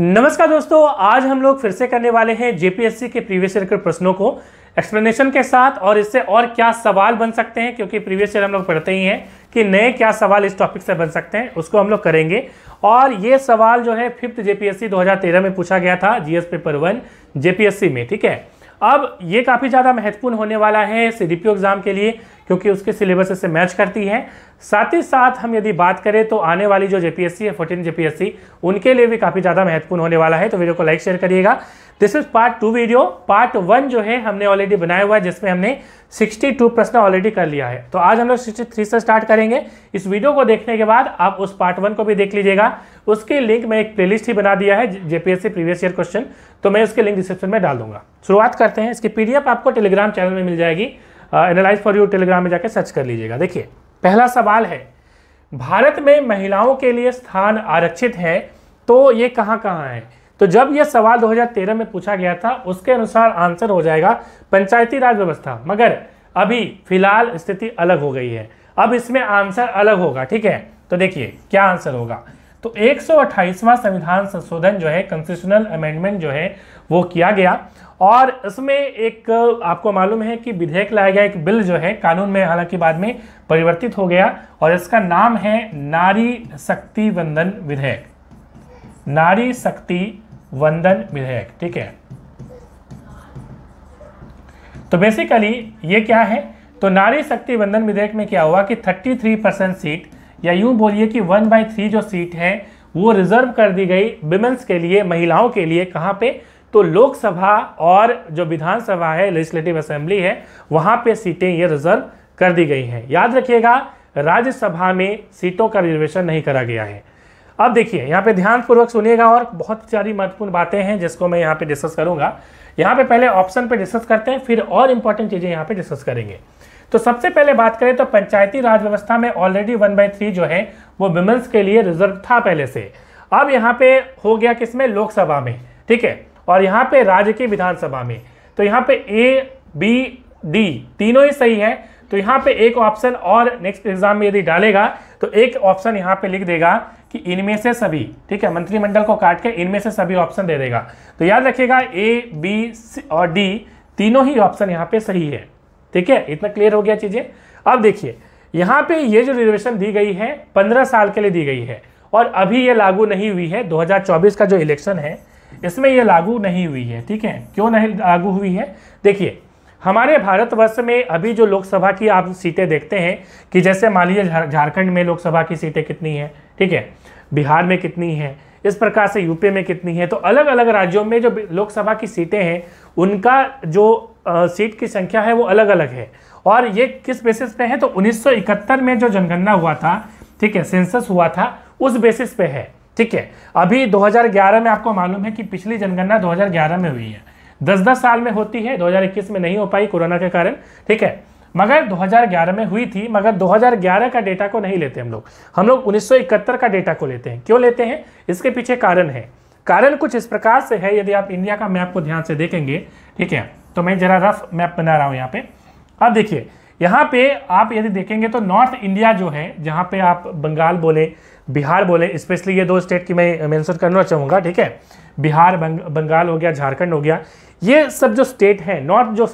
नमस्कार दोस्तों आज हम लोग फिर से करने वाले हैं जेपीएससी के प्रीवियस ईयर के प्रश्नों को एक्सप्लेनेशन के साथ और इससे और क्या सवाल बन सकते हैं क्योंकि प्रीवियस ईयर हम लोग पढ़ते ही हैं कि नए क्या सवाल इस टॉपिक से बन सकते हैं उसको हम लोग करेंगे और ये सवाल जो है फिफ्थ जेपीएससी 2013 में पूछा गया था जीएस पेपर वन जेपीएससी में ठीक है अब ये काफ़ी ज़्यादा महत्वपूर्ण होने वाला है सीडीपीओ एग्ज़ाम के लिए क्योंकि उसके सिलेबस से मैच करती है साथ ही साथ हम यदि बात करें तो आने वाली जो जेपीएससी है फोर्टीन जेपीएससी उनके लिए भी काफ़ी ज़्यादा महत्वपूर्ण होने वाला है तो वीडियो को लाइक शेयर करिएगा this is part two video part one जो है हमने ऑलरेडी बनाया हुआ है जिसमें हमने 62 प्रश्न ऑलरेडी कर लिया है तो आज हम लोग 63 से स्टार्ट करेंगे इस वीडियो को देखने के बाद आप उस पार्ट वन को भी देख लीजिएगा उसके लिंक में एक प्लेलिस्ट ही बना दिया है जेपीएससी प्रीवियस ईयर क्वेश्चन तो मैं उसके लिंक डिस्क्रिप्शन में डाल दूंगा शुरुआत करते हैं इसकी पीडीएफ आपको टेलीग्राम चैनल में मिल जाएगी एनालाइज फॉर यू टेलीग्राम में जाकर सर्च कर लीजिएगा देखिए पहला सवाल है भारत में महिलाओं के लिए स्थान आरक्षित है तो ये कहाँ कहाँ है तो जब यह सवाल 2013 में पूछा गया था उसके अनुसार आंसर हो जाएगा पंचायती राज व्यवस्था मगर अभी फिलहाल स्थिति अलग हो गई है अब इसमें आंसर अलग होगा ठीक है तो देखिए क्या आंसर होगा तो 128वां संविधान संशोधन जो है कंस्टिट्यूशनल अमेंडमेंट जो है वो किया गया और इसमें एक आपको मालूम है कि विधेयक लाया गया एक बिल जो है कानून में हालांकि बाद में परिवर्तित हो गया और इसका नाम है नारी शक्ति वंदन विधेयक नारी शक्ति वंदन विधेयक ठीक है तो बेसिकली ये क्या है तो नारी शक्ति वंदन विधेयक में क्या हुआ कि 33 परसेंट सीट या यूं बोलिए कि वन बाई थ्री जो सीट है वो रिजर्व कर दी गई विमेंस के लिए महिलाओं के लिए कहाँ पे तो लोकसभा और जो विधानसभा है लेजिस्लेटिव असेंबली है वहां पे सीटें ये रिजर्व कर दी गई हैं याद रखिएगा राज्यसभा में सीटों का रिजर्वेशन नहीं करा गया है अब देखिए यहाँ पे ध्यानपूर्वक सुनिएगा और बहुत सारी महत्वपूर्ण बातें हैं जिसको मैं यहाँ पे डिस्कस करूंगा यहाँ पे पहले ऑप्शन पे डिस्कस करते हैं फिर और इंपॉर्टेंट चीज़ें यहाँ पे डिस्कस करेंगे तो सबसे पहले बात करें तो पंचायती राज व्यवस्था में ऑलरेडी वन बाई थ्री जो है वो वुमेंस के लिए रिजर्व था पहले से अब यहाँ पे हो गया किसमें लोकसभा में ठीक है और यहाँ पे राज्य की विधानसभा में तो यहाँ पे ए बी डी तीनों ही सही है तो यहाँ पे एक ऑप्शन और नेक्स्ट एग्जाम में यदि डालेगा तो एक ऑप्शन यहाँ पे लिख देगा कि इनमें से सभी ठीक है मंत्रिमंडल को काट के इनमें से सभी ऑप्शन दे देगा तो याद रखिएगा ए बी और डी तीनों ही ऑप्शन यहाँ पे सही है ठीक है इतना क्लियर हो गया चीज़ें अब देखिए यहाँ पे ये जो रिजर्वेशन दी गई है पंद्रह साल के लिए दी गई है और अभी ये लागू नहीं हुई है दो का जो इलेक्शन है इसमें यह लागू नहीं हुई है ठीक है क्यों नहीं लागू हुई है देखिए हमारे भारतवर्ष में अभी जो लोकसभा की आप सीटें देखते हैं कि जैसे मान लीजिए झारखंड में लोकसभा की सीटें कितनी है ठीक है बिहार में कितनी है इस प्रकार से यूपी में कितनी है तो अलग अलग राज्यों में जो लोकसभा की सीटें हैं उनका जो आ, सीट की संख्या है वो अलग अलग है और ये किस बेसिस पे है तो 1971 में जो जनगणना हुआ था ठीक है सेंसस हुआ था उस बेसिस पे है ठीक है अभी 2011 में आपको मालूम है कि पिछली जनगणना 2011 में हुई है दस दस साल में होती है 2021 में नहीं हो पाई कोरोना के कारण ठीक है मगर 2011 में हुई थी मगर 2011 का डेटा को नहीं लेते हम लोग हम लोग उन्नीस का डेटा को लेते हैं क्यों लेते हैं इसके पीछे कारण है कारण कुछ इस प्रकार से है यदि आप इंडिया का मैप को ध्यान से देखेंगे ठीक है तो मैं जरा रफ मैप बना रहा हूँ यहाँ पे अब देखिए यहाँ पे आप यदि देखेंगे तो नॉर्थ इंडिया जो है जहाँ पे आप बंगाल बोले बिहार बोले स्पेशली ये दो स्टेट की मैं मैंसन करना चाहूँगा ठीक है बिहार बंगाल हो गया झारखंड हो गया ये सब जो स्टेट है नॉर्थ जो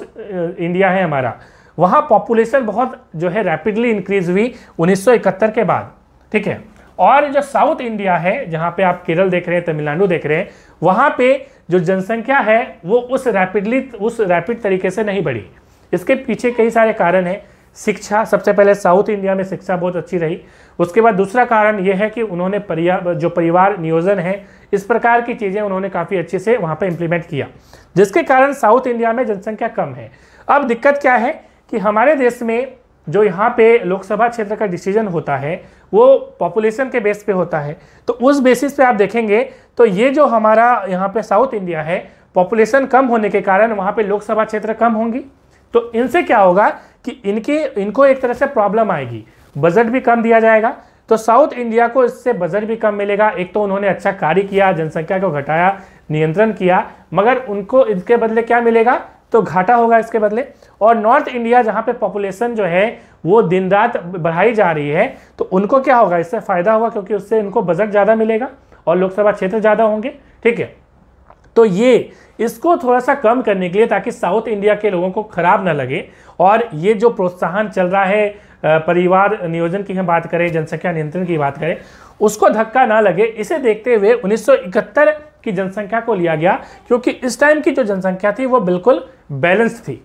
इंडिया है हमारा वहाँ पॉपुलेशन बहुत जो है रैपिडली इंक्रीज हुई 1971 के बाद ठीक है और जो साउथ इंडिया है जहाँ पे आप केरल देख रहे हैं तमिलनाडु देख रहे हैं वहाँ पे जो जनसंख्या है वो उस रैपिडली उस रैपिड तरीके से नहीं बढ़ी इसके पीछे कई सारे कारण हैं शिक्षा सबसे पहले साउथ इंडिया में शिक्षा बहुत अच्छी रही उसके बाद दूसरा कारण यह है कि उन्होंने परिवार जो परिवार नियोजन है इस प्रकार की चीज़ें उन्होंने काफ़ी अच्छे से वहाँ पर इम्प्लीमेंट किया जिसके कारण साउथ इंडिया में जनसंख्या कम है अब दिक्कत क्या है कि हमारे देश में जो यहाँ पे लोकसभा क्षेत्र का डिसीजन होता है वो पॉपुलेशन के बेस पे होता है तो उस बेसिस पे आप देखेंगे तो ये जो हमारा यहाँ पे साउथ इंडिया है पॉपुलेशन कम होने के कारण वहाँ पे लोकसभा क्षेत्र कम होंगी तो इनसे क्या होगा कि इनके इनको एक तरह से प्रॉब्लम आएगी बजट भी कम दिया जाएगा तो साउथ इंडिया को इससे बजट भी कम मिलेगा एक तो उन्होंने अच्छा कार्य किया जनसंख्या को घटाया नियंत्रण किया मगर उनको इसके बदले क्या मिलेगा तो घाटा होगा इसके बदले और नॉर्थ इंडिया जहां पे पॉपुलेशन जो है वो दिन रात बढ़ाई जा रही है तो उनको क्या होगा इससे फ़ायदा होगा क्योंकि उससे इनको बजट ज़्यादा मिलेगा और लोकसभा क्षेत्र ज़्यादा होंगे ठीक है तो ये इसको थोड़ा सा कम करने के लिए ताकि साउथ इंडिया के लोगों को खराब ना लगे और ये जो प्रोत्साहन चल रहा है परिवार नियोजन की हम बात करें जनसंख्या नियंत्रण की बात करें उसको धक्का ना लगे इसे देखते हुए 1971 की जनसंख्या को लिया गया क्योंकि इस टाइम की जो जनसंख्या थी वो बिल्कुल बैलेंस थी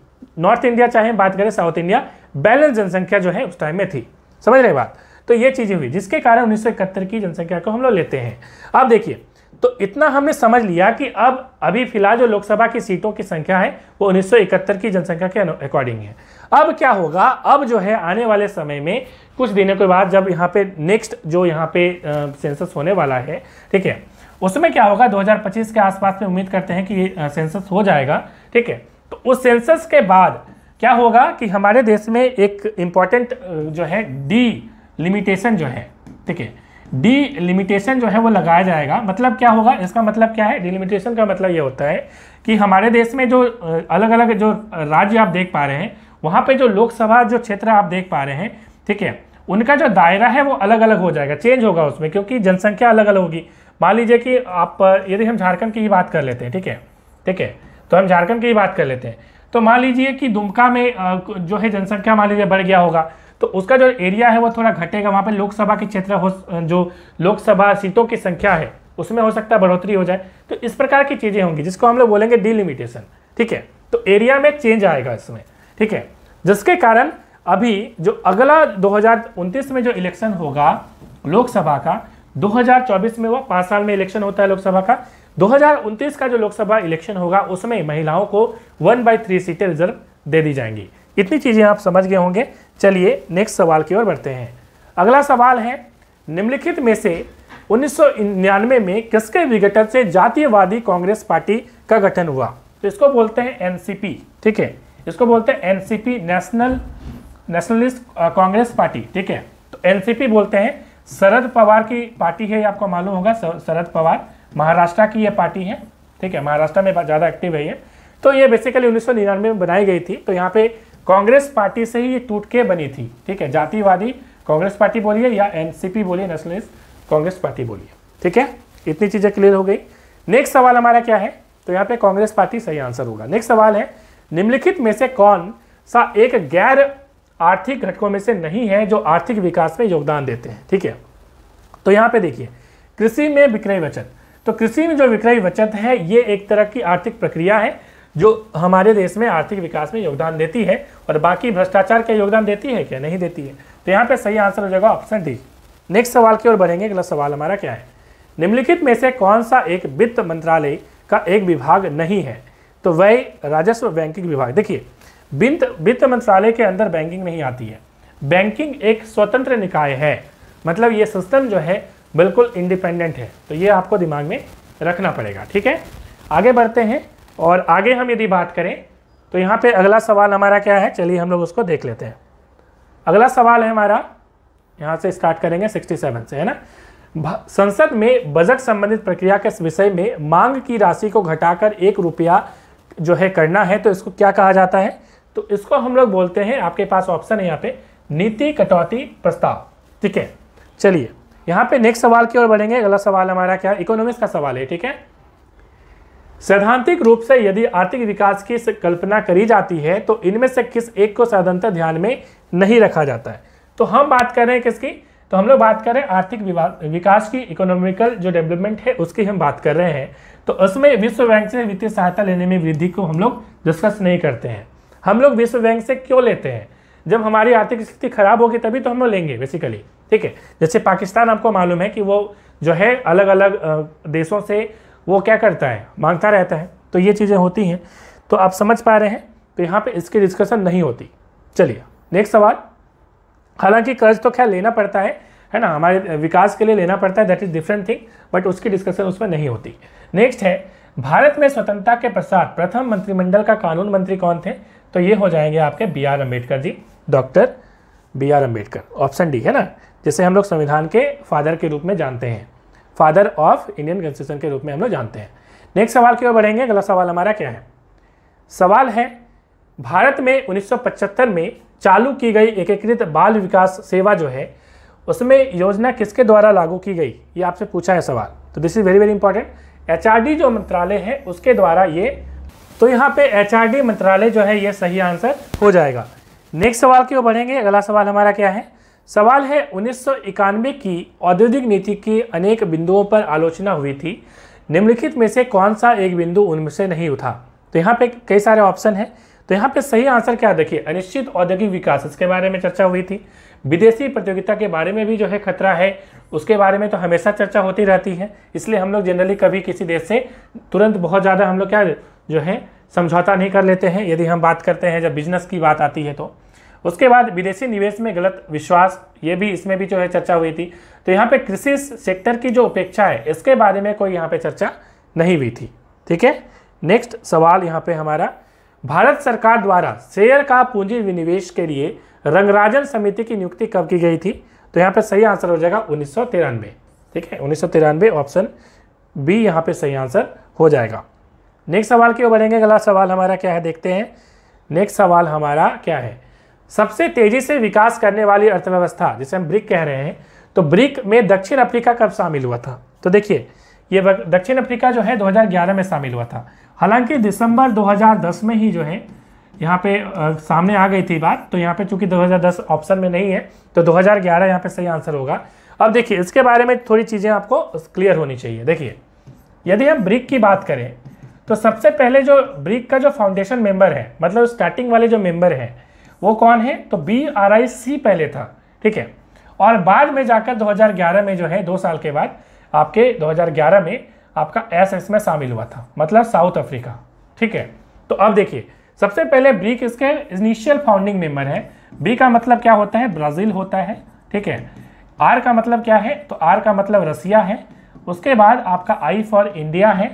नॉर्थ इंडिया चाहे बात करें साउथ इंडिया बैलेंस जनसंख्या जो है उस टाइम में थी समझ रहे बात तो ये चीज़ें हुई जिसके कारण उन्नीस की जनसंख्या को हम लोग लेते हैं आप देखिए तो इतना हमने समझ लिया कि अब अभी फिलहाल जो लोकसभा की सीटों की संख्या है वो 1971 की जनसंख्या के अकॉर्डिंग है अब क्या होगा अब जो है आने वाले समय में कुछ दिनों के बाद जब यहाँ पे नेक्स्ट जो यहाँ पे सेंसस होने वाला है ठीक है उसमें क्या होगा 2025 के आसपास में उम्मीद करते हैं कि ये सेंसस हो जाएगा ठीक है तो उस सेंसस के बाद क्या होगा कि हमारे देश में एक इम्पॉर्टेंट जो है डी लिमिटेशन जो है ठीक है डिलिमिटेशन जो है वो लगाया जाएगा मतलब क्या होगा इसका मतलब क्या है डिलिमिटेशन का मतलब ये होता है कि हमारे देश में जो अलग अलग जो राज्य आप देख पा रहे हैं वहाँ पे जो लोकसभा जो क्षेत्र आप देख पा रहे हैं ठीक है उनका जो दायरा है वो अलग अलग हो जाएगा चेंज होगा उसमें क्योंकि जनसंख्या अलग अलग होगी मान लीजिए कि आप यदि हम झारखंड की ही बात कर लेते हैं ठीक है ठीक है तो हम झारखंड की ही बात कर लेते हैं तो मान लीजिए कि दुमका में जो है जनसंख्या मान लीजिए बढ़ गया होगा तो उसका जो एरिया है वो थोड़ा घटेगा वहाँ पर लोकसभा के क्षेत्र जो लोकसभा सीटों की संख्या है उसमें हो सकता है बढ़ोतरी हो जाए तो इस प्रकार की चीज़ें होंगी जिसको हम लोग बोलेंगे डिलिमिटेशन ठीक है तो एरिया में चेंज आएगा इसमें ठीक है जिसके कारण अभी जो अगला दो में जो इलेक्शन होगा लोकसभा का 2024 में वो पाँच साल में इलेक्शन होता है लोकसभा का दो का जो लोकसभा इलेक्शन होगा उसमें महिलाओं को वन बाई थ्री सीटें रिजर्व दे दी जाएंगी इतनी चीज़ें आप समझ गए होंगे चलिए नेक्स्ट सवाल की ओर बढ़ते हैं अगला सवाल है निम्नलिखित में से उन्नीस में किसके विघटन से जातीयवादी कांग्रेस पार्टी का गठन हुआ तो इसको बोलते हैं एनसीपी ठीक है इसको बोलते हैं NCP National Nationalist Congress Party ठीक है तो एनसीपी बोलते हैं शरद पवार की पार्टी है आपको मालूम होगा शरद पवार महाराष्ट्र की यह पार्टी है ठीक है महाराष्ट्र में ज़्यादा एक्टिव है ये तो ये बेसिकली उन्नीस में बनाई गई थी तो यहाँ पे कांग्रेस पार्टी से ही ये टूट के बनी थी ठीक है जातिवादी कांग्रेस पार्टी बोलिए या एनसीपी बोलिए नेशनलिस्ट कांग्रेस पार्टी बोलिए ठीक है इतनी चीज़ें क्लियर हो गई नेक्स्ट सवाल हमारा क्या है तो यहाँ पे कांग्रेस पार्टी सही आंसर होगा नेक्स्ट सवाल है निम्नलिखित में से कौन सा एक गैर आर्थिक घटकों में से नहीं है जो आर्थिक विकास में योगदान देते हैं ठीक है तो यहाँ पे देखिए कृषि में विक्रय बचत तो कृषि में जो विक्रय बचत है ये एक तरह की आर्थिक प्रक्रिया है जो हमारे देश में आर्थिक विकास में योगदान देती है और बाकी भ्रष्टाचार क्या योगदान देती है क्या नहीं देती है तो यहाँ पर सही आंसर हो जाएगा ऑप्शन डी नेक्स्ट सवाल की ओर बढ़ेंगे अगला सवाल हमारा क्या है निम्नलिखित में से कौन सा एक वित्त मंत्रालय का एक विभाग नहीं है तो वह राजस्व बैंकिंग विभाग देखिए वित्त वित्त मंत्रालय के अंदर बैंकिंग नहीं आती है बैंकिंग एक स्वतंत्र निकाय है मतलब ये सिस्टम जो है बिल्कुल इंडिपेंडेंट है तो ये आपको दिमाग में रखना पड़ेगा ठीक है आगे बढ़ते हैं और आगे हम यदि बात करें तो यहाँ पे अगला सवाल हमारा क्या है चलिए हम लोग उसको देख लेते हैं अगला सवाल है हमारा यहाँ से स्टार्ट करेंगे 67 से है ना संसद में बजट संबंधित प्रक्रिया के विषय में मांग की राशि को घटाकर एक रुपया जो है करना है तो इसको क्या कहा जाता है तो इसको हम लोग बोलते हैं आपके पास ऑप्शन है यहाँ पे नीति कटौती प्रस्ताव ठीक है चलिए यहाँ पे नेक्स्ट सवाल की ओर बढ़ेंगे अगला सवाल हमारा क्या इकोनॉमिक्स का सवाल है ठीक है सैद्धांतिक रूप से यदि आर्थिक विकास की कल्पना करी जाती है तो इनमें से किस एक को साधारणतः ध्यान में नहीं रखा जाता है तो हम बात कर रहे हैं किसकी तो हम लोग बात कर रहे हैं आर्थिक विकास की इकोनॉमिकल जो डेवलपमेंट है उसकी हम बात कर रहे हैं तो उसमें विश्व बैंक से वित्तीय सहायता लेने में वृद्धि को हम लोग डिस्कस नहीं करते हैं हम लोग विश्व बैंक से क्यों लेते हैं जब हमारी आर्थिक स्थिति खराब होगी तभी तो हम लोग लेंगे बेसिकली ठीक है जैसे पाकिस्तान आपको मालूम है कि वो जो है अलग अलग देशों से वो क्या करता है मांगता रहता है तो ये चीज़ें होती हैं तो आप समझ पा रहे हैं तो यहाँ पे इसकी डिस्कशन नहीं होती चलिए नेक्स्ट सवाल हालांकि कर्ज तो खैर लेना पड़ता है है ना हमारे विकास के लिए लेना पड़ता है that is different thing but उसकी डिस्कशन उसमें नहीं होती नेक्स्ट है भारत में स्वतंत्रता के पश्चात प्रथम मंत्रिमंडल का कानून मंत्री कौन थे तो ये हो जाएंगे आपके B R Ambedkar ji doctor B R Ambedkar option D है ना जिसे हम लोग संविधान के फादर के रूप में जानते हैं फादर ऑफ इंडियन कॉन्स्टिट्यूशन के रूप में हम लोग जानते हैं नेक्स्ट सवाल की ओर बढ़ेंगे अगला सवाल हमारा क्या है सवाल है भारत में 1975 में चालू की गई एकीकृत बाल विकास सेवा जो है उसमें योजना किसके द्वारा लागू की गई ये आपसे पूछा है सवाल तो this is very very important H जो मंत्रालय है उसके द्वारा ये तो यहाँ पे एच मंत्रालय जो है ये सही आंसर हो जाएगा नेक्स्ट सवाल की ओर बढ़ेंगे अगला सवाल हमारा क्या है सवाल है उन्नीस की औद्योगिक नीति के अनेक बिंदुओं पर आलोचना हुई थी निम्नलिखित में से कौन सा एक बिंदु उनमें से नहीं उठा तो यहाँ पे कई सारे ऑप्शन हैं तो यहाँ पे सही आंसर क्या देखिए अनिश्चित औद्योगिक विकास इसके बारे में चर्चा हुई थी विदेशी प्रतियोगिता के बारे में भी जो है खतरा है उसके बारे में तो हमेशा चर्चा होती रहती है इसलिए हम लोग जनरली कभी किसी देश से तुरंत बहुत ज़्यादा हम लोग क्या जो है समझौता नहीं कर लेते हैं यदि हम बात करते हैं जब बिजनेस की बात आती है तो उसके बाद विदेशी निवेश में गलत विश्वास ये भी इसमें भी जो है चर्चा हुई थी तो यहाँ पे कृषि सेक्टर की जो अपेक्षा है इसके बारे में कोई यहाँ पे चर्चा नहीं हुई थी ठीक है नेक्स्ट सवाल यहाँ पे हमारा भारत सरकार द्वारा शेयर का पूंजी विनिवेश के लिए रंगराजन समिति की नियुक्ति कब की गई थी तो यहाँ पे सही आंसर हो जाएगा उन्नीस ठीक है उन्नीस ऑप्शन बी यहाँ पे सही आंसर हो जाएगा नेक्स्ट सवाल की ओर बढ़ेंगे अगला सवाल हमारा क्या है देखते हैं नेक्स्ट सवाल हमारा क्या है सबसे तेजी से विकास करने वाली अर्थव्यवस्था जिसे हम ब्रिक कह रहे हैं तो ब्रिक में दक्षिण अफ्रीका कब शामिल हुआ था तो देखिए ये दक्षिण अफ्रीका जो है 2011 में शामिल हुआ था हालांकि दिसंबर 2010 में ही जो है यहाँ पे आ, सामने आ गई थी बात तो यहाँ पे चूंकि 2010 ऑप्शन में नहीं है तो 2011 यहाँ पे सही आंसर होगा अब देखिए इसके बारे में थोड़ी चीज़ें आपको क्लियर होनी चाहिए देखिए यदि हम ब्रिक की बात करें तो सबसे पहले जो ब्रिक का जो फाउंडेशन मेंबर है मतलब स्टार्टिंग वाले जो मेंबर हैं वो कौन है तो बी आर आई सी पहले था ठीक है और बाद में जाकर 2011 में जो है दो साल के बाद आपके 2011 में आपका एस एस में शामिल हुआ था मतलब साउथ अफ्रीका ठीक है तो अब देखिए सबसे पहले ब्रिक इसके इनिशियल फाउंडिंग मेंबर है बी का मतलब क्या होता है ब्राज़ील होता है ठीक है आर का मतलब क्या है तो आर का मतलब रसिया है उसके बाद आपका आई फॉर इंडिया है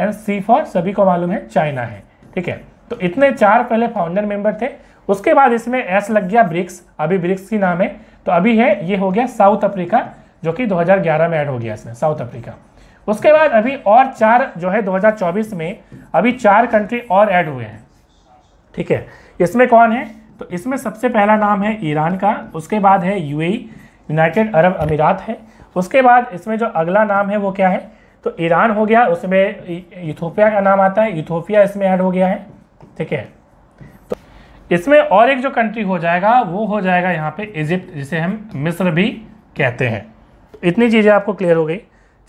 एंड सी फॉर सभी को मालूम है चाइना है ठीक है तो इतने चार पहले फाउंडर मेंबर थे उसके बाद इसमें एस लग गया ब्रिक्स अभी ब्रिक्स की नाम है तो अभी है ये हो गया साउथ अफ्रीका जो कि 2011 में ऐड हो गया इसमें साउथ अफ्रीका उसके बाद अभी और चार जो है 2024 में अभी चार कंट्री और ऐड हुए हैं ठीक है इसमें कौन है तो इसमें सबसे पहला नाम है ईरान का उसके बाद है यू यूनाइटेड अरब अमीरात है उसके बाद इसमें जो अगला नाम है वो क्या है तो ईरान हो गया उसमें यूथोपिया का नाम आता है यूथोपिया इसमें ऐड हो गया है ठीक है इसमें और एक जो कंट्री हो जाएगा वो हो जाएगा यहाँ पे इजिप्ट जिसे हम मिस्र भी कहते हैं इतनी चीज़ें आपको क्लियर हो गई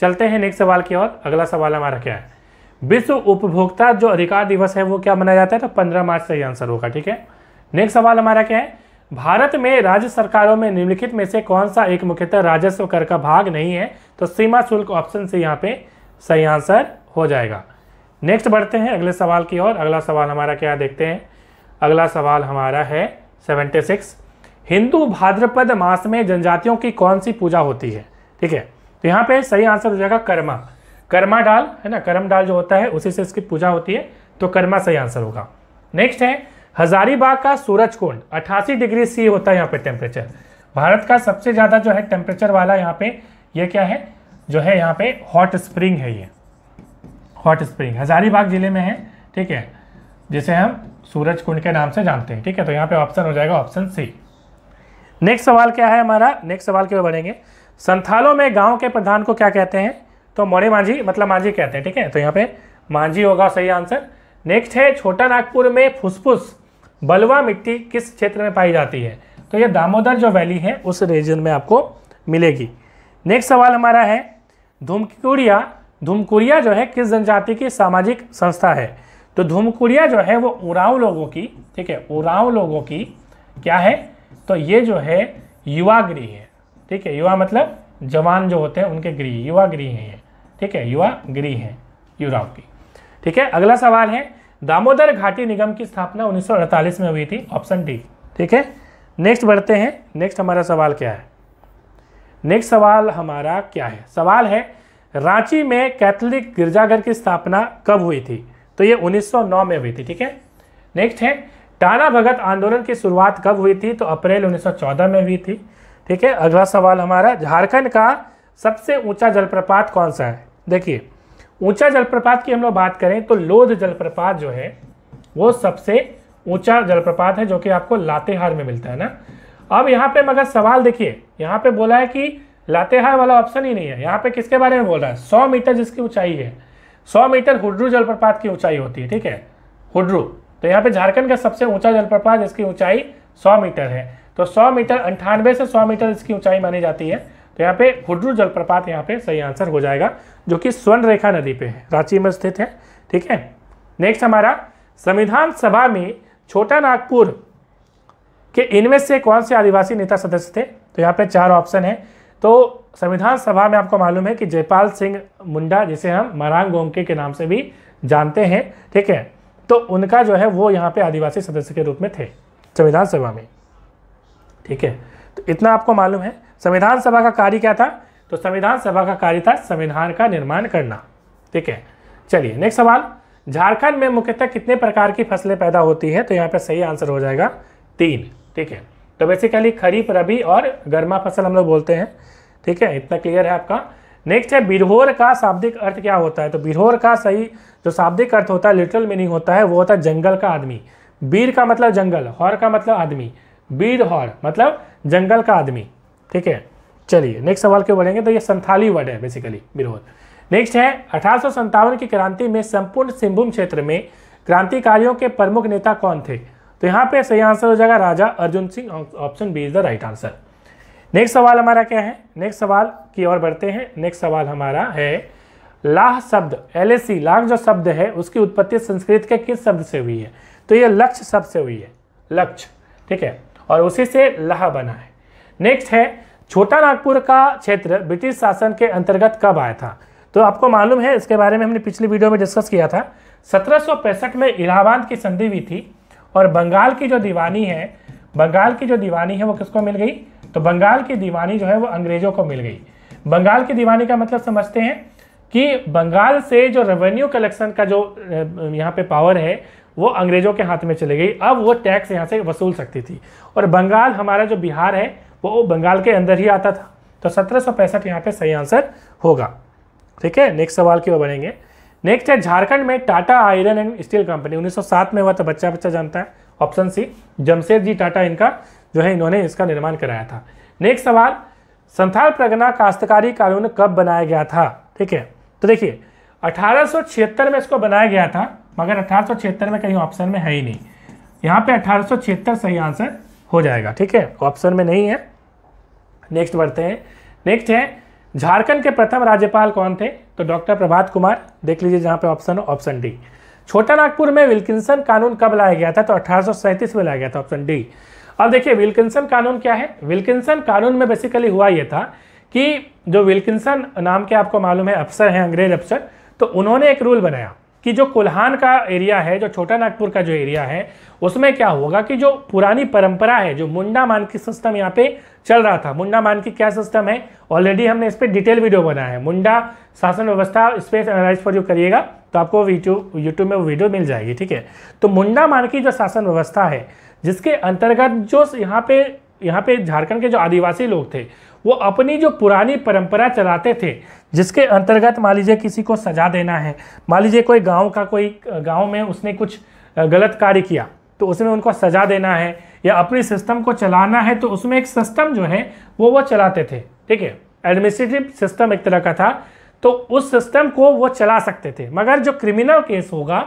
चलते हैं नेक्स्ट सवाल की ओर अगला सवाल हमारा क्या है विश्व उपभोक्ता जो अधिकार दिवस है वो क्या मनाया जाता है तो पंद्रह मार्च ही आंसर होगा ठीक है नेक्स्ट सवाल हमारा क्या है भारत में राज्य सरकारों में निम्नलिखित में से कौन सा एक मुख्यतः राजस्व कर का भाग नहीं है तो सीमा शुल्क ऑप्शन से यहाँ पे सही आंसर हो जाएगा नेक्स्ट बढ़ते हैं अगले सवाल की ओर अगला सवाल हमारा क्या देखते हैं अगला सवाल हमारा है सेवेंटी सिक्स हिंदू भाद्रपद मास में जनजातियों की कौन सी पूजा होती है ठीक है तो यहाँ पे सही आंसर हो जाएगा कर्मा कर्मा डाल है ना कर्म डाल जो होता है उसी से इसकी पूजा होती है तो कर्मा सही आंसर होगा नेक्स्ट है हजारीबाग का सूरज कुंड अट्ठासी डिग्री सी होता है यहाँ पे टेम्परेचर भारत का सबसे ज़्यादा जो है टेम्परेचर वाला यहाँ पे ये क्या है जो है यहाँ पे हॉट स्प्रिंग है ये हॉट स्प्रिंग हजारीबाग जिले में है ठीक है जिसे हम सूरज कुंड के नाम से जानते हैं ठीक है तो यहाँ पे ऑप्शन हो जाएगा ऑप्शन सी नेक्स्ट सवाल क्या है हमारा नेक्स्ट सवाल के बढ़ेंगे संथालों में गांव के प्रधान को क्या कहते हैं तो मौर्य मांझी मतलब मांझी कहते हैं ठीक है तो यहाँ पे मांझी होगा सही आंसर नेक्स्ट है छोटा नागपुर में फुसफुस बलवा मिट्टी किस क्षेत्र में पाई जाती है तो ये दामोदर जो वैली है उस रीजन में आपको मिलेगी नेक्स्ट सवाल हमारा है धूमकुड़िया धूमकुड़िया जो है किस जनजाति की सामाजिक संस्था है तो धूमकुड़िया जो है वो उराव लोगों की ठीक है उराव लोगों की क्या है तो ये जो है युवा गृह है ठीक है युवा मतलब जवान जो होते हैं उनके गृह युवा गृह है ठीक है युवा गृह है युराव की ठीक है अगला सवाल है दामोदर घाटी निगम की स्थापना 1948 में हुई थी ऑप्शन डी ठीक है नेक्स्ट बढ़ते हैं नेक्स्ट हमारा सवाल क्या है नेक्स्ट सवाल हमारा क्या है सवाल है रांची में कैथोलिक गिरजाघर की स्थापना कब हुई थी तो ये 1909 में हुई थी ठीक है नेक्स्ट है टाना भगत आंदोलन की शुरुआत कब हुई थी तो अप्रैल 1914 में हुई थी ठीक है अगला सवाल हमारा झारखंड का सबसे ऊंचा जलप्रपात कौन सा है देखिए ऊंचा जलप्रपात की हम लोग बात करें तो लोध जलप्रपात जो है वो सबसे ऊंचा जलप्रपात है जो कि आपको लातेहार में मिलता है ना अब यहाँ पे मगर सवाल देखिए यहाँ पे बोला है कि लातेहार वाला ऑप्शन ही नहीं है यहाँ पे किसके बारे में बोल रहा है सौ मीटर जिसकी ऊंचाई है सौ मीटर हुड्रू जलप्रपात की ऊंचाई होती है ठीक है हुड्रू तो यहाँ पे झारखंड का सबसे ऊंचा जलप्रपात जिसकी ऊंचाई 100 मीटर है तो 100 मीटर अंठानवे से 100 मीटर इसकी ऊंचाई मानी जाती है तो यहाँ पे हुड्रू जलप्रपात यहाँ पे सही आंसर हो जाएगा जो कि स्वर्ण रेखा नदी पे है रांची में स्थित है ठीक है नेक्स्ट हमारा संविधान सभा में छोटा नागपुर के इनमें से कौन से आदिवासी नेता सदस्य थे तो यहाँ पे चार ऑप्शन है तो संविधान सभा में आपको मालूम है कि जयपाल सिंह मुंडा जिसे हम मरांग गोमके के नाम से भी जानते हैं ठीक है तो उनका जो है वो यहाँ पे आदिवासी सदस्य के रूप में थे संविधान सभा में ठीक है तो इतना आपको मालूम है संविधान सभा का कार्य क्या था तो संविधान सभा का कार्य था संविधान का निर्माण करना ठीक है चलिए नेक्स्ट सवाल झारखंड में मुख्यतः कितने प्रकार की फसलें पैदा होती है तो यहाँ पे सही आंसर हो जाएगा तीन ठीक है तो बेसिकली खरीफ रबी और गर्मा फसल हम लोग बोलते हैं ठीक है इतना क्लियर है आपका नेक्स्ट है बिरहोर का शाब्दिक अर्थ क्या होता है तो बिरहोर का सही जो शाब्दिक अर्थ होता है लिटरल मीनिंग होता है वो होता है जंगल का आदमी बीर का मतलब जंगल हॉर का मतलब आदमी बीर हौर मतलब जंगल का आदमी ठीक है चलिए नेक्स्ट सवाल क्यों बढ़ेंगे तो ये संथाली वर्ड है बेसिकली बिरहोर नेक्स्ट है अठारह की क्रांति में संपूर्ण सिंहभूम क्षेत्र में क्रांतिकारियों के प्रमुख नेता कौन थे तो यहाँ पे सही आंसर हो जाएगा Raja Arjun Singh option B is the right answer next सवाल हमारा क्या है नेक्स्ट सवाल की ओर बढ़ते हैं नेक्स्ट सवाल हमारा है लाह शब्द एल ए सी लाह जो शब्द है उसकी उत्पत्ति संस्कृत के किस शब्द से हुई है तो ये लक्ष्य शब्द से हुई है लक्ष्य ठीक है और उसी से लाह बना है नेक्स्ट है छोटा नागपुर का क्षेत्र ब्रिटिश शासन के अंतर्गत कब आया था तो आपको मालूम है इसके बारे में हमने पिछली वीडियो में डिस्कस किया था सत्रह में इलाहाबाद की संधि हुई थी और बंगाल की जो दीवानी है बंगाल की जो दीवानी है वो किसको मिल गई तो बंगाल की दीवानी जो है वो अंग्रेजों को मिल गई बंगाल की दीवानी का मतलब समझते हैं कि बंगाल से जो रेवेन्यू कलेक्शन का जो यहाँ पे पावर है वो अंग्रेजों के हाथ में चले गई अब वो टैक्स यहाँ से वसूल सकती थी और बंगाल हमारा जो बिहार है वो बंगाल के अंदर ही आता था तो सत्रह सौ पैंसठ यहाँ पे सही आंसर होगा ठीक है नेक्स्ट सवाल की ओर बढ़ेंगे नेक्स्ट है झारखंड में Tata iron and steel company 1907 में हुआ तो बच्चा बच्चा जानता है option C Jamsetji Tata इनका जो है इन्होंने इसका निर्माण कराया था नेक्स्ट सवाल संथाल प्रगना काश्तकारी कानून कब बनाया गया था ठीक है तो देखिए अठारह में इसको बनाया गया था मगर अठारह में कहीं ऑप्शन में है ही नहीं यहाँ पे अठारह सही आंसर हो जाएगा ठीक है ऑप्शन में नहीं है नेक्स्ट बढ़ते हैं नेक्स्ट है झारखंड के प्रथम राज्यपाल कौन थे तो डॉक्टर प्रभात कुमार देख लीजिए जहाँ पे ऑप्शन हो ऑप्शन डी छोटा नागपुर में विल्किंसन कानून कब लाया गया था तो अठारह में लाया गया था ऑप्शन डी अब देखिए विल्किसन कानून क्या है विल्किसन कानून में बेसिकली हुआ यह था कि जो विल्किसन नाम के आपको मालूम है अफसर हैं अंग्रेज अफसर तो उन्होंने एक रूल बनाया कि जो कोल्हान का एरिया है जो छोटा नागपुर का जो एरिया है उसमें क्या होगा कि जो पुरानी परंपरा है जो मुंडा मानकी सिस्टम यहाँ पे चल रहा था मुंडा मानकी क्या सिस्टम है ऑलरेडी हमने इस पर डिटेल वीडियो बनाया है मुंडा शासन व्यवस्था इस पर एनालाइज पर जो करिएगा तो आपको यूट्यूब यूट्यूब में वो वीडियो मिल जाएगी ठीक है तो मुंडा मानकी जो शासन व्यवस्था है जिसके अंतर्गत जो यहाँ पे यहाँ पे झारखंड के जो आदिवासी लोग थे वो अपनी जो पुरानी परंपरा चलाते थे जिसके अंतर्गत मान लीजिए किसी को सजा देना है मान लीजिए कोई गांव का कोई गांव में उसने कुछ गलत कार्य किया तो उसमें उनको सजा देना है या अपने सिस्टम को चलाना है तो उसमें एक सिस्टम जो है वो वो चलाते थे ठीक है एडमिनिस्ट्रेटिव सिस्टम एक तरह का था तो उस सिस्टम को वो चला सकते थे मगर जो क्रिमिनल केस होगा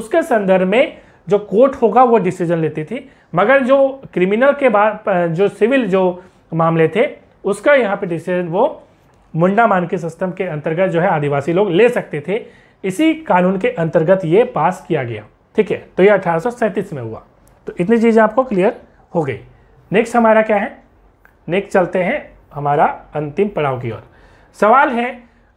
उसके संदर्भ में जो कोर्ट होगा वो डिसीजन लेती थी मगर जो क्रिमिनल के बाद जो सिविल जो मामले थे उसका यहाँ पे डिसीजन वो मुंडा मानकी सिस्टम के अंतर्गत जो है आदिवासी लोग ले सकते थे इसी कानून के अंतर्गत ये पास किया गया ठीक है तो ये अठारह में हुआ तो इतनी चीज़ें आपको क्लियर हो गई नेक्स्ट हमारा क्या है नेक्स्ट चलते हैं हमारा अंतिम पड़ाव की ओर सवाल है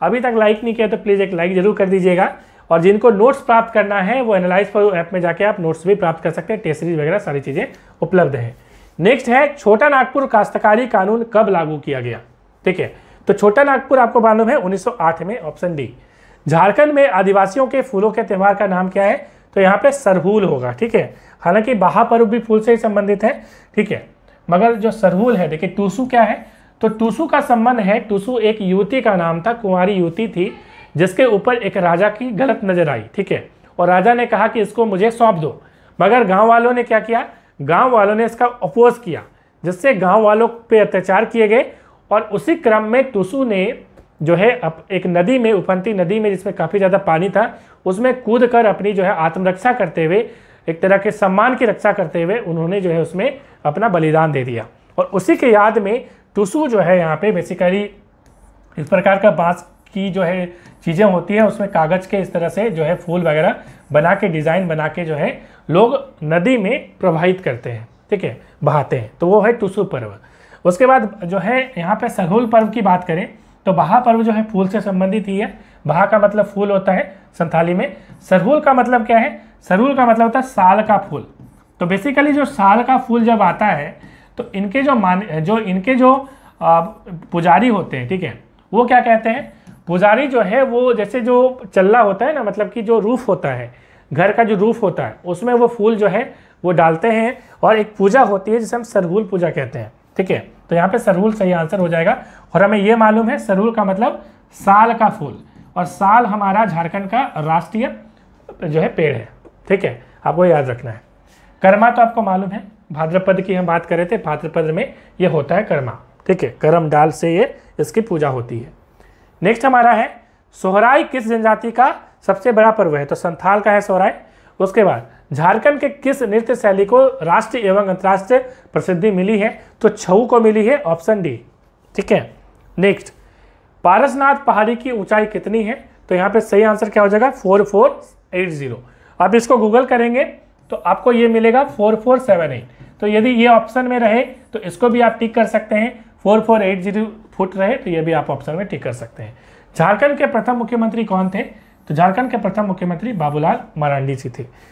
अभी तक लाइक नहीं किया तो प्लीज़ एक लाइक ज़रूर कर दीजिएगा और जिनको नोट्स प्राप्त करना है वो एनालाइज पर ऐप में जाके आप नोट्स भी प्राप्त कर सकते हैं टेस्ट सीरीज वगैरह सारी चीज़ें उपलब्ध है नेक्स्ट है छोटा नागपुर काश्तकारी कानून कब लागू किया गया ठीक है तो छोटा नागपुर आपको मालूम है 1908 में ऑप्शन डी झारखंड में आदिवासियों के फूलों के त्यौहार का नाम क्या है तो यहाँ पे सरहुल होगा ठीक है हालांकि बाहा पर्व भी फूल से ही संबंधित है ठीक है मगर जो सरहुल है देखिए टूसू क्या है तो टूसू का संबंध है टूसू एक युवती का नाम था कुंवारी युवती थी जिसके ऊपर एक राजा की गलत नज़र आई ठीक है और राजा ने कहा कि इसको मुझे सौंप दो मगर गाँव वालों ने क्या किया गांव वालों ने इसका अपोज किया जिससे गाँव वालों पर अत्याचार किए गए और उसी क्रम में टुसु ने जो है अप, एक नदी में उपंती नदी में जिसमें काफ़ी ज़्यादा पानी था उसमें कूद कर अपनी जो है आत्मरक्षा करते हुए एक तरह के सम्मान की रक्षा करते हुए उन्होंने जो है उसमें अपना बलिदान दे दिया और उसी के याद में टुसू जो है यहाँ पे बेसिकली इस प्रकार का बांस की जो है चीज़ें होती है उसमें कागज़ के इस तरह से जो है फूल वगैरह बना के डिज़ाइन बना के जो है लोग नदी में प्रवाहित करते हैं ठीक है बहाते हैं तो वो है टुसु पर्व उसके बाद जो है यहाँ पे सघुल पर्व की बात करें तो बहा पर्व जो है फूल से संबंधित ही है बहा का मतलब फूल होता है संथाली में सरहुल का मतलब क्या है सरहुल का मतलब होता है साल का फूल तो बेसिकली जो साल का फूल जब आता है तो इनके जो मान जो इनके जो पुजारी होते हैं ठीक है वो क्या कहते हैं पुजारी जो है वो जैसे जो चल्ला होता है ना मतलब कि जो रूफ़ होता है घर का जो रूफ़ होता है उसमें वो फूल जो है वो डालते हैं और एक पूजा होती है जिसे हम सरगुल पूजा कहते हैं ठीक है तो यहाँ पे सरहुल सही आंसर हो जाएगा और हमें ये मालूम है सरहुल का मतलब साल का फूल और साल हमारा झारखंड का राष्ट्रीय जो है पेड़ है ठीक है आपको याद रखना है कर्मा तो आपको मालूम है भाद्रपद की हम बात कर रहे थे भाद्रपद में ये होता है कर्मा ठीक है कर्म डाल से ये इसकी पूजा होती है नेक्स्ट हमारा है सोहराई किस जनजाति का सबसे बड़ा पर्व है तो संथाल का है सोहराई उसके बाद झारखंड के किस नृत्य शैली को राष्ट्रीय एवं अंतर्राष्ट्रीय प्रसिद्धि मिली है तो छऊ को मिली है ऑप्शन डी ठीक है नेक्स्ट पारसनाथ पहाड़ी की ऊंचाई कितनी है तो यहाँ पे सही आंसर क्या हो जाएगा फोर फोर एट जीरो आप इसको गूगल करेंगे तो आपको ये मिलेगा फोर फोर सेवन एट तो यदि ये ऑप्शन में रहे तो इसको भी आप टिक कर सकते हैं four four eight zero foot रहे तो ये भी आप ऑप्शन में टिक कर सकते हैं झारखंड के प्रथम मुख्यमंत्री कौन थे तो झारखंड के प्रथम मुख्यमंत्री बाबूलाल मरांडी जी थे